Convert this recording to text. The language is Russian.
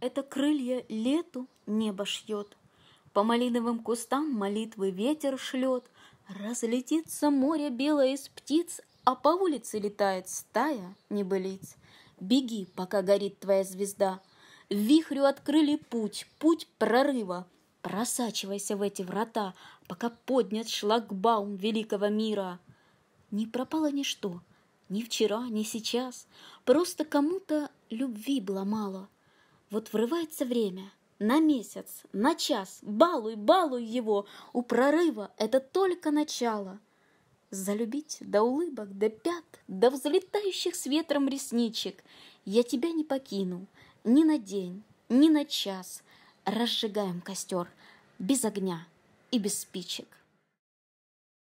Это крылья лету небо шьет, По малиновым кустам молитвы ветер шлет, Разлетится море белое из птиц, А по улице летает стая небылиц. Беги, пока горит твоя звезда, Вихрю открыли путь, путь прорыва, Просачивайся в эти врата, пока поднят шлагбаум великого мира. Не пропало ничто, ни вчера, ни сейчас, Просто кому-то любви было мало — вот врывается время, на месяц, на час, балуй, балуй его, у прорыва это только начало. Залюбить до улыбок, до пят, до взлетающих с ветром ресничек. Я тебя не покину ни на день, ни на час. Разжигаем костер без огня и без спичек.